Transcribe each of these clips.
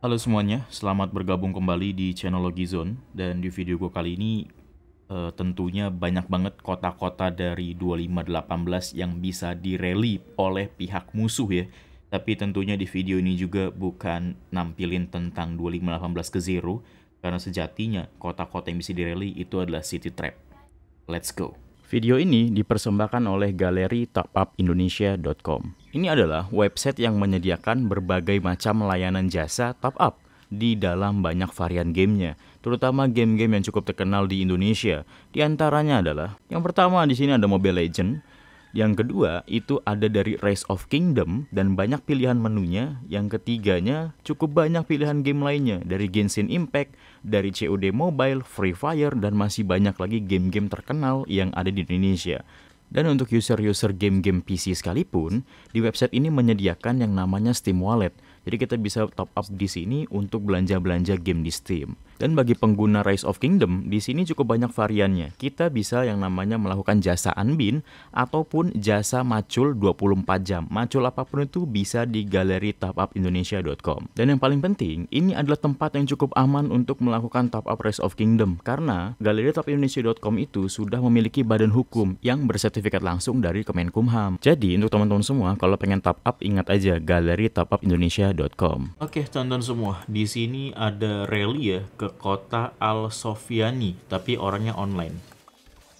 Halo semuanya, selamat bergabung kembali di channel Logi Zone dan di video gue kali ini e, tentunya banyak banget kota-kota dari 2518 yang bisa direli oleh pihak musuh ya. Tapi tentunya di video ini juga bukan nampilin tentang 2518 ke zero karena sejatinya kota-kota yang bisa direli itu adalah city trap. Let's go. Video ini dipersembahkan oleh galeri topupindonesia.com. Ini adalah website yang menyediakan berbagai macam layanan jasa top up di dalam banyak varian gamenya, terutama game-game yang cukup terkenal di Indonesia. Di antaranya adalah, yang pertama di sini ada Mobile Legend. Yang kedua itu ada dari Rise of Kingdom dan banyak pilihan menunya. Yang ketiganya cukup banyak pilihan game lainnya dari Genshin Impact, dari COD Mobile, Free Fire dan masih banyak lagi game-game terkenal yang ada di Indonesia. Dan untuk user-user game-game PC sekalipun, di website ini menyediakan yang namanya Steam Wallet. Jadi kita bisa top up di sini untuk belanja-belanja game di Steam. Dan bagi pengguna Rise of Kingdom, di sini cukup banyak variannya. Kita bisa yang namanya melakukan jasa unbin ataupun jasa macul 24 jam. Macul apapun itu bisa di galeri topupindonesia.com. Dan yang paling penting, ini adalah tempat yang cukup aman untuk melakukan top up Rise of Kingdom karena galeri topupindonesia.com itu sudah memiliki badan hukum yang bersertifikat langsung dari Kemenkumham. Jadi untuk teman-teman semua kalau pengen top up ingat aja galeri topupindonesia.com. Oke, tonton semua, di sini ada rally ya ke kota Al-Sofiani, tapi orangnya online.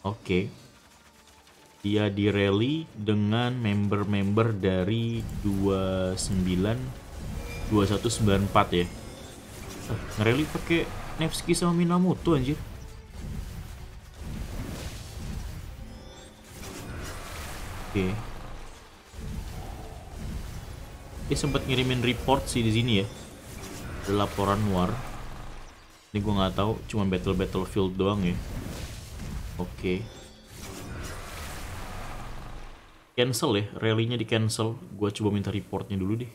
Oke. Okay. Dia direli dengan member-member dari 29 2194 ya. Ah, ngereli pakai Nevsky sama Minamoto anjir. Oke. Okay. Dia sempat ngirimin report sih di sini ya. laporan war. Ini gue nggak tahu, cuma battle battlefield doang ya. Oke. Okay. Cancel ya, rally-nya di cancel. Gue coba minta reportnya dulu deh.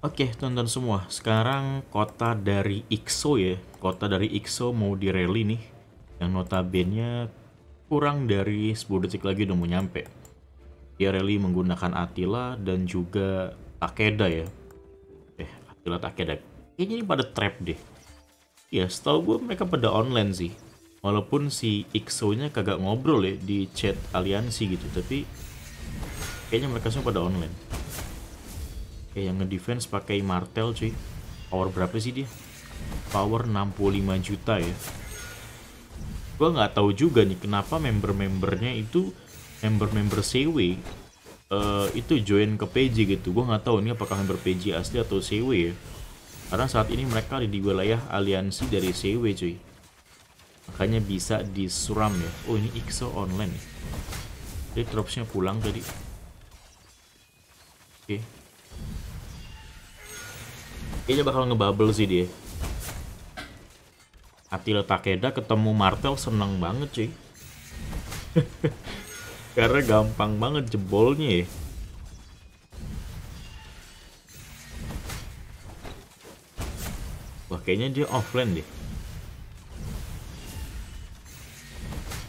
Oke, okay, tonton semua. Sekarang kota dari Ixo ya. Kota dari Ixo mau di rally nih. Yang notabene kurang dari 10 detik lagi udah mau nyampe. Dia rally menggunakan Attila dan juga Takeda ya. Eh, Attila Takeda. Kayaknya ini pada trap deh ya setahu gue mereka pada online sih walaupun si XO nya kagak ngobrol ya di chat aliansi gitu tapi kayaknya mereka semua pada online kayak yang ngedefense pakai martel cuy power berapa sih dia power 65 juta ya gue nggak tahu juga nih kenapa member-membernya itu member-member CW uh, eh, itu join ke PJ gitu gue nggak tahu ini apakah member PJ asli atau CW ya karena saat ini mereka ada di wilayah aliansi dari CW cuy. Makanya bisa disuram ya. Oh ini Ixo online nih. Jadi tropsnya pulang tadi. Oke. Okay. Kayaknya bakal ngebubble sih dia. Attila Takeda ketemu Martel seneng banget cuy. Karena gampang banget jebolnya ya. kayaknya dia offline deh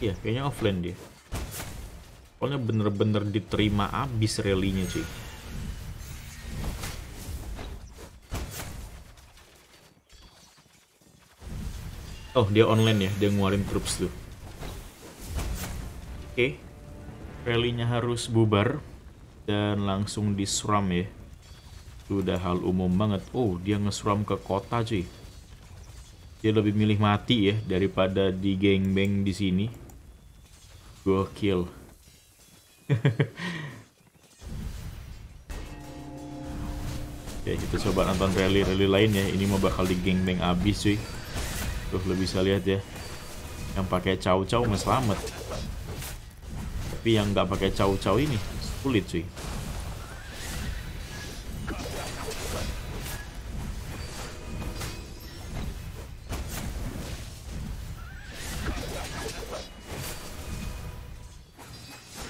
iya kayaknya offline dia soalnya bener-bener diterima abis rally-nya cuy Oh, dia online ya, dia ngeluarin troops tuh. Oke. Okay. Rally-nya harus bubar dan langsung disuram ya. Sudah hal umum banget. Oh, dia ngesuram ke kota cuy. Dia lebih milih mati ya daripada di geng-beng di sini. Gokil. ya kita coba nonton rally-rally lain ya. Ini mau bakal di geng-beng abis cuy. Tuh lebih bisa lihat ya. Yang pakai caw-caw mas selamat. Tapi yang nggak pakai caw-caw ini sulit cuy.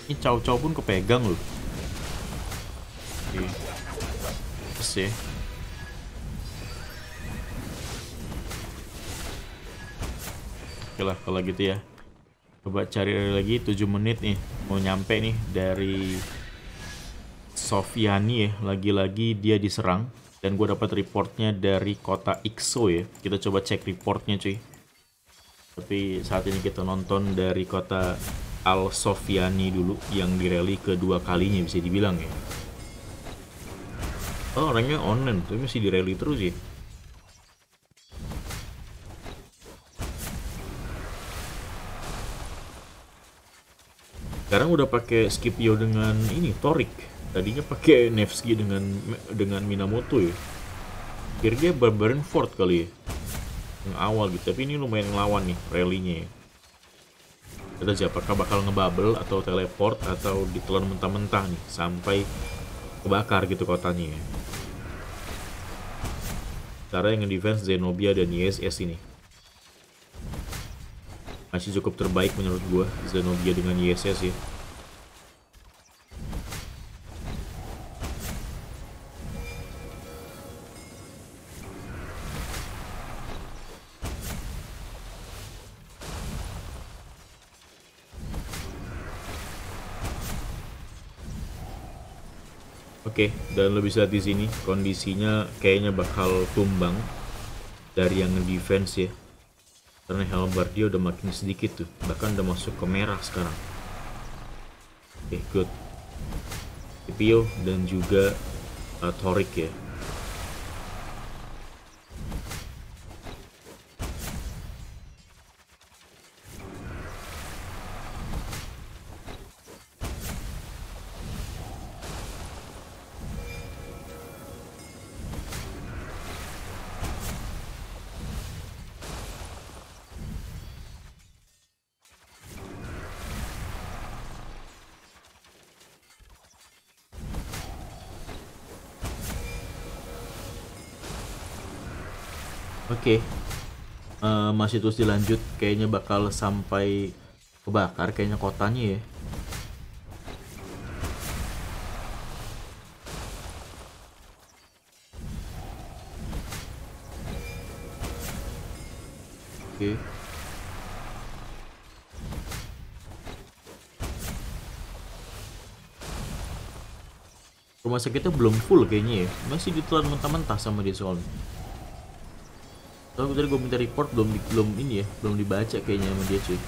Ini cow-cow pun kepegang loh. Oke. selesai. sih. Oke lah kalau gitu ya. Coba cari lagi 7 menit nih. Mau nyampe nih dari Sofiani ya. Lagi-lagi dia diserang. Dan gue dapat reportnya dari kota Ixo ya. Kita coba cek reportnya cuy. Tapi saat ini kita nonton dari kota Al Sofiani dulu yang di kedua kalinya bisa dibilang ya. Oh, orangnya online, tapi masih di rally terus ya. Sekarang udah pakai Scipio dengan ini Torik. Tadinya pakai Nevsky dengan dengan Minamoto ya. Kirinya Barbarian Fort kali ya. Yang awal gitu, tapi ini lumayan lawan nih rally ya kita lihat apakah bakal ngebubble atau teleport atau ditelan mentah-mentah nih sampai kebakar gitu kotanya ya. Cara yang defense Zenobia dan YSS ini masih cukup terbaik menurut gua Zenobia dengan YSS ya Oke, okay, dan lebih saat di sini kondisinya kayaknya bakal tumbang dari yang defense ya. Karena halbar dia udah makin sedikit tuh, bahkan udah masuk ke merah sekarang. Oke, okay, good. Tipio dan juga uh, Torik ya. Oke. Okay. Uh, eh, masih terus dilanjut. Kayaknya bakal sampai kebakar kayaknya kotanya ya. Oke. Okay. Rumah sakitnya belum full kayaknya ya. Masih ditelan mentah-mentah sama dia soalnya. Soalnya tadi gue minta report belum di, belum ini ya, belum dibaca kayaknya sama dia cuy.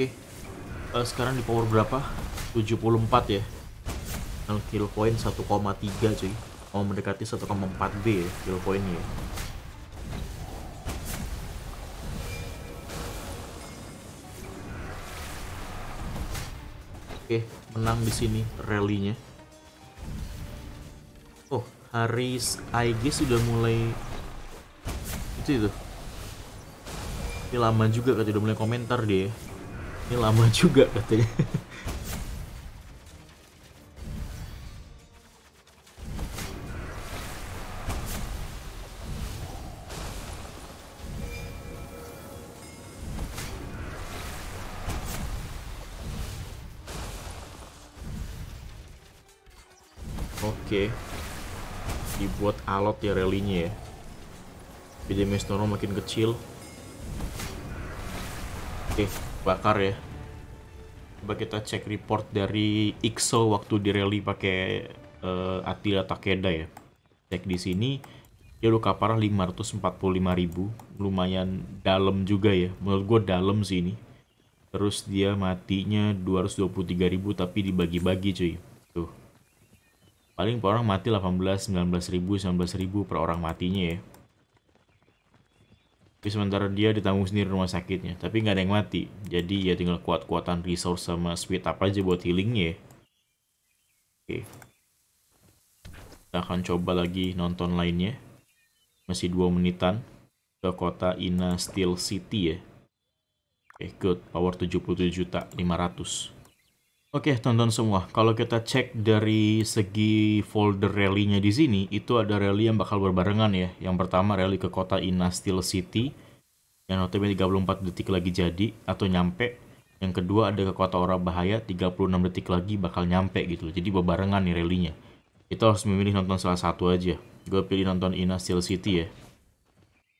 oke eh, sekarang di power berapa? 74 ya. dan kill point 1,3 cuy. Mau mendekati 1,4B ya kill pointnya ya. Oke, menang di sini rally-nya. Oh, Haris IG sudah mulai itu itu. Ini lama juga katanya udah mulai komentar dia. Ini lama juga katanya. alot ya rallynya ya jadi damage normal makin kecil oke bakar ya coba kita cek report dari Ixo waktu di rally pakai uh, Attila Takeda ya cek di sini dia luka parah 545 lumayan dalam juga ya menurut gue dalam sih ini terus dia matinya 223.000 tapi dibagi-bagi cuy paling per orang mati 18 19 ribu 19 ribu per orang matinya ya tapi sementara dia ditanggung sendiri rumah sakitnya tapi nggak ada yang mati jadi ya tinggal kuat-kuatan resource sama speed apa aja buat healingnya ya. oke kita akan coba lagi nonton lainnya masih dua menitan ke kota Ina Steel City ya oke good power 77 juta 500 Oke, tonton semua. Kalau kita cek dari segi folder rally-nya di sini, itu ada rally yang bakal berbarengan ya. Yang pertama rally ke kota Ina Steel City, yang notabene 34 detik lagi jadi atau nyampe. Yang kedua ada ke kota Ora Bahaya, 36 detik lagi bakal nyampe gitu Jadi berbarengan nih rally-nya. Kita harus memilih nonton salah satu aja. Gue pilih nonton Ina Steel City ya.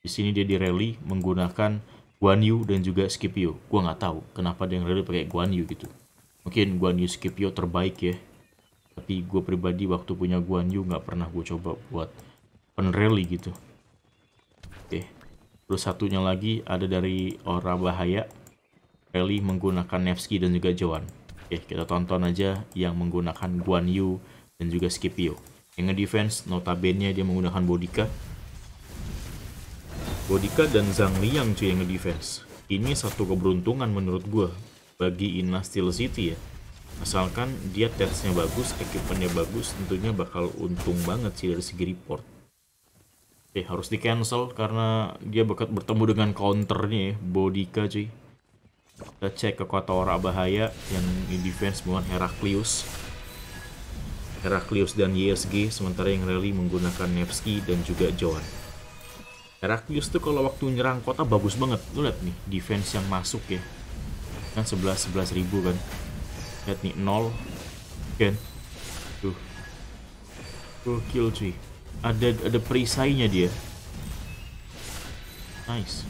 Di sini dia di rally menggunakan Guan Yu dan juga Scipio. Gue nggak tahu kenapa dia yang rally pakai Guan Yu gitu. Mungkin Guan Yu Scipio terbaik ya. Tapi gue pribadi waktu punya Guan Yu nggak pernah gue coba buat pen rally gitu. Oke. Terus satunya lagi ada dari Ora Bahaya. Rally menggunakan Nevsky dan juga Joan. Oke, kita tonton aja yang menggunakan Guan Yu dan juga Scipio. Yang nge nge-defense, notabene dia menggunakan Bodika. Bodika dan Zhang Liang cuy yang nge defense. Ini satu keberuntungan menurut gue bagi Ina Steel City ya asalkan dia testnya bagus equipmentnya bagus tentunya bakal untung banget sih dari segi report eh harus di cancel karena dia bakal bertemu dengan counternya ya Bodika cuy kita cek ke kota ora bahaya yang in defense bukan Heraklius Heraklius dan YSG e sementara yang rally menggunakan Nevsky dan juga Joan Heraklius tuh kalau waktu nyerang kota bagus banget lu lihat nih defense yang masuk ya kan sebelas 11 ribu kan lihat nih 0 kan tuh full kill cuy ada ada perisainya dia nice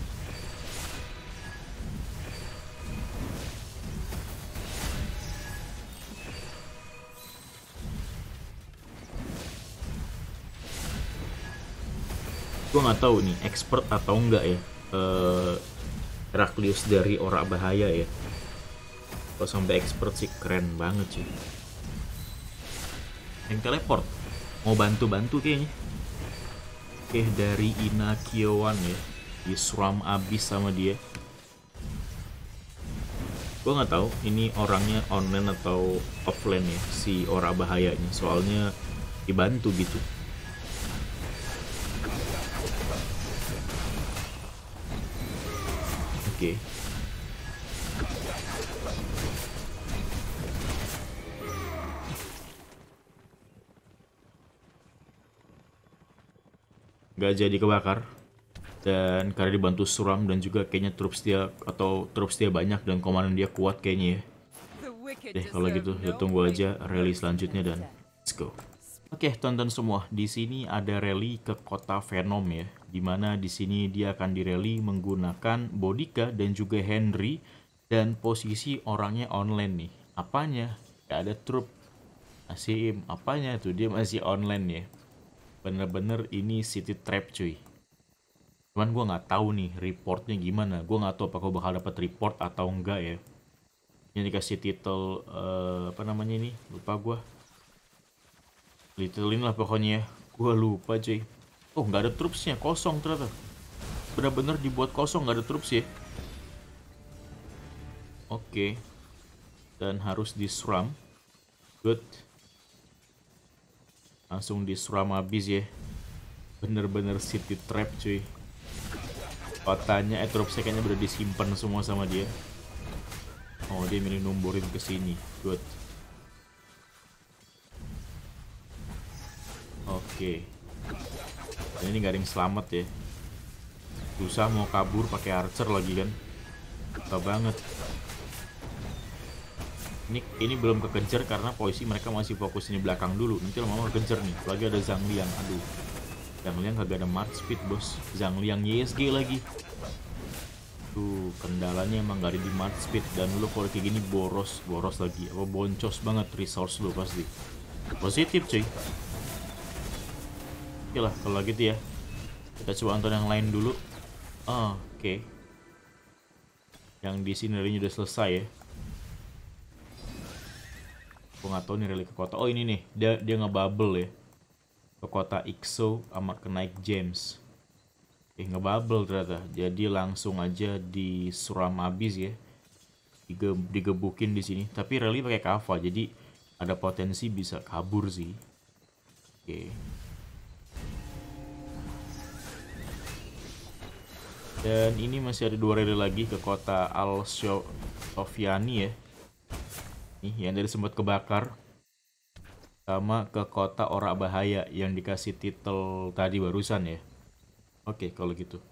gue nggak tahu nih expert atau enggak ya uh, Heraklius dari orak bahaya ya kalau sampai expert sih keren banget sih. Yang teleport. Mau bantu-bantu kayaknya. Oke, eh, dari Ina Kiowan ya. Disuram abis sama dia. Gue nggak tahu ini orangnya online atau offline ya, si ora bahayanya. Soalnya dibantu gitu. Oke. Okay. nggak jadi kebakar dan karena dibantu suram dan juga kayaknya troops dia atau troops dia banyak dan komandan dia kuat kayaknya ya deh kalau gitu kita ya tunggu aja rally selanjutnya dan let's go Oke, tonton semua. Di sini ada rally ke kota Venom ya. Dimana di sini dia akan direli menggunakan Bodika dan juga Henry. Dan posisi orangnya online nih. Apanya? Gak ada troop Masih apanya tuh? Dia masih online ya bener-bener ini city trap cuy cuman gue nggak tahu nih reportnya gimana gue nggak tahu apakah bakal dapat report atau enggak ya ini dikasih title uh, apa namanya ini lupa gue litelin lah pokoknya ya. gue lupa cuy oh nggak ada troopsnya, kosong ternyata bener-bener dibuat kosong nggak ada troops ya oke okay. dan harus diseram good Langsung disuram habis ya. Bener-bener city trap cuy. Kotanya Etropsnya eh, kayaknya udah disimpan semua sama dia. Oh, dia milih numburin ke sini. Good. Oke. Okay. Ini garing selamat ya. Susah mau kabur pakai archer lagi kan. Susah banget ini ini belum kekencer karena posisi mereka masih fokus di belakang dulu. Nanti lama-lama kekencer nih. Lagi ada Zhang Liang. Aduh. Zhang Liang kagak ada mark speed, bos. Zhang Liang YSG lagi. Tuh, kendalanya emang gak ada di mark speed. Dan lu kalau kayak gini boros, boros lagi. Apa boncos banget resource lu pasti. Positif, cuy. Oke lah, kalau gitu ya. Kita coba nonton yang lain dulu. oh, oke. Okay. Yang di sini udah selesai ya gue nggak tahu nih rally ke kota oh ini nih dia dia ngebubble ya ke kota Ixo sama ke naik James eh ngebubble ternyata jadi langsung aja di suram abis ya Dige, digebukin di sini tapi rally pakai kava jadi ada potensi bisa kabur sih oke dan ini masih ada dua rally lagi ke kota Al Sofiani ya nih yang dari sempat kebakar sama ke kota ora bahaya yang dikasih titel tadi barusan ya oke kalau gitu